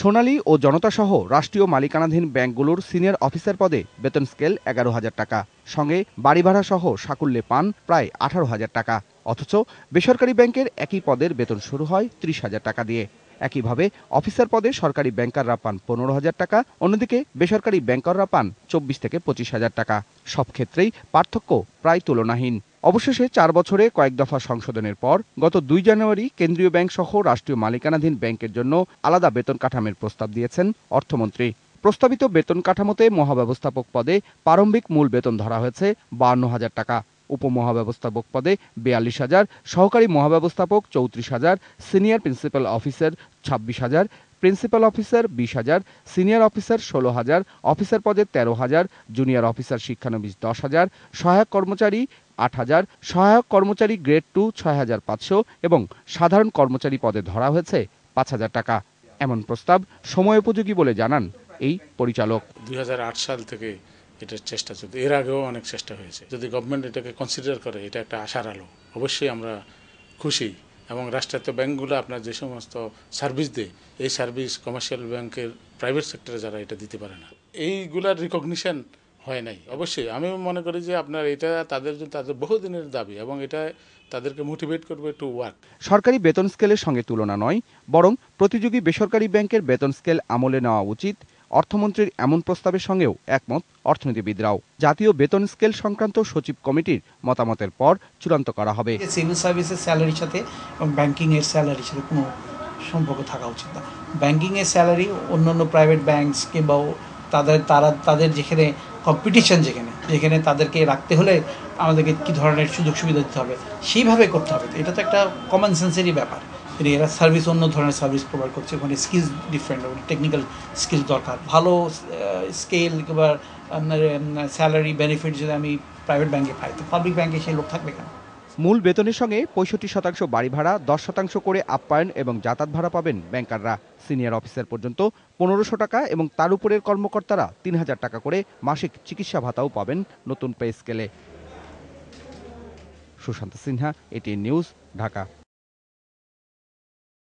সোনালী ও জনতাসহ রাষ্ট্রীয় মালিকানাধীন ব্যাংকগুলোর সিনিয়র অফিসার পদে বেতন স্কেল এগারো হাজার টাকা সঙ্গে বাড়ি ভাড়া সহ সাকুল্যে পান প্রায় আঠারো হাজার টাকা অথচ বেসরকারি ব্যাংকের একই পদের বেতন শুরু হয় ত্রিশ হাজার টাকা দিয়ে একইভাবে অফিসার পদে সরকারি ব্যাংকাররা পান পনেরো হাজার টাকা অন্যদিকে বেসরকারি ব্যাংকাররা পান চব্বিশ থেকে পঁচিশ হাজার টাকা সব ক্ষেত্রেই পার্থক্য প্রায় তুলনাহীন অবশেষে চার বছরে কয়েক দফা সংশোধনের পর গত দুই জানুয়ারি কেন্দ্রীয় ব্যাংক সহ রাষ্ট্রীয় মালিকানাধীন ব্যাংকের জন্য আলাদা বেতন কাঠামোর প্রস্তাব দিয়েছেন অর্থমন্ত্রী প্রস্তাবিত বেতন কাঠামোতে মহাব্যবস্থাপক পদে প্রারম্ভিক মূল বেতন ধরা হয়েছে বাহান্ন হাজার টাকা উপমহাব্যবস্থাপক পদে বিয়াল্লিশ হাজার সহকারী মহাব্যবস্থাপক চৌত্রিশ হাজার সিনিয়র প্রিন্সিপাল অফিসার ছাব্বিশ হাজার প্রিন্সিপাল অফিসার বিশ হাজার সিনিয়র অফিসার ষোলো হাজার অফিসার পদে তেরো হাজার জুনিয়র অফিসার শিক্ষানবিশ দশ হাজার সহায়ক কর্মচারী আট হাজার সহায়ক কর্মচারী গ্রেড টু ছয় হাজার পাঁচশো এবং সাধারণ কর্মচারী পদে ধরা হয়েছে পাঁচ হাজার টাকা এমন প্রস্তাব সময় উপযোগী বলে জানান এই পরিচালক দুই সাল থেকে এটার চেষ্টা চলছে এর আগেও অনেক চেষ্টা হয়েছে যদি গভর্নমেন্ট এটাকে কনসিডার করে এটা একটা আশার আলো অবশ্যই আমরা খুশি এবং রাষ্ট্রায়ত্ত ব্যাংকগুলো আপনার যে সমস্ত সার্ভিস দেয় এই সার্ভিস কমার্শিয়াল ব্যাংকের প্রাইভেট সেক্টরে যারা এটা দিতে পারে না এইগুলার রিকগনিশন হয় নাই অবশ্যই আমি মনে করি যে আপনার এটা তাদের জন্য তাদের বহুদিনের দাবি এবং এটা তাদেরকে মোটিভেট করবে টু ওয়ার্ক সরকারি বেতন স্কেলের সঙ্গে তুলনা নয় বরং প্রতিযোগী বেসরকারি ব্যাংকের বেতন স্কেল আমলে নেওয়া উচিত অর্থমন্ত্রীর এমন প্রস্তাবের সঙ্গেও একমত অর্থনীতিবিদরাও জাতীয় বেতন স্কেল সংক্রান্ত সচিব কমিটির মতামতের পর চূড়ান্ত করা হবে সিভিল সার্ভিসের স্যালারির সাথে ব্যাংকিং এর স্যালারির সাথে কোনো সম্পর্ক থাকা উচিত না ব্যাংকিং এর স্যালারি অন্যান্য প্রাইভেট ব্যাংকস কিংবা তাদের তারা তাদের যেখানে কম্পিটিশান যেখানে যেখানে তাদেরকে রাখতে হলে আমাদেরকে কী ধরনের সুযোগ সুবিধা দিতে হবে সেইভাবে করতে হবে এটা তো একটা কমন সেন্সেরই ব্যাপার মানে এরা সার্ভিস অন্য ধরনের সার্ভিস প্রোভাইড করছে ওখানে স্কিলস ডিফারেন্ট টেকনিক্যাল স্কিল দরকার ভালো স্কেল কিংবা স্যালারি বেনিফিট যদি আমি প্রাইভেট ব্যাঙ্কে পাই তো পাবলিক ব্যাঙ্কে সেই লোক থাকবে কেন মূল বেতনের সঙ্গে পঁয়ষট্টি শতাংশ বাড়ি ভাড়া দশ শতাংশ করে আপ্যায়ন এবং যাতায়াত ভাড়া পাবেন ব্যাংকাররা সিনিয়র অফিসার পর্যন্ত পনেরোশো টাকা এবং তার উপরের কর্মকর্তারা তিন হাজার টাকা করে মাসিক চিকিৎসা ভাতাও পাবেন নতুন পে স্কেলে সুশান্ত সিনহা এটিএন নিউজ ঢাকা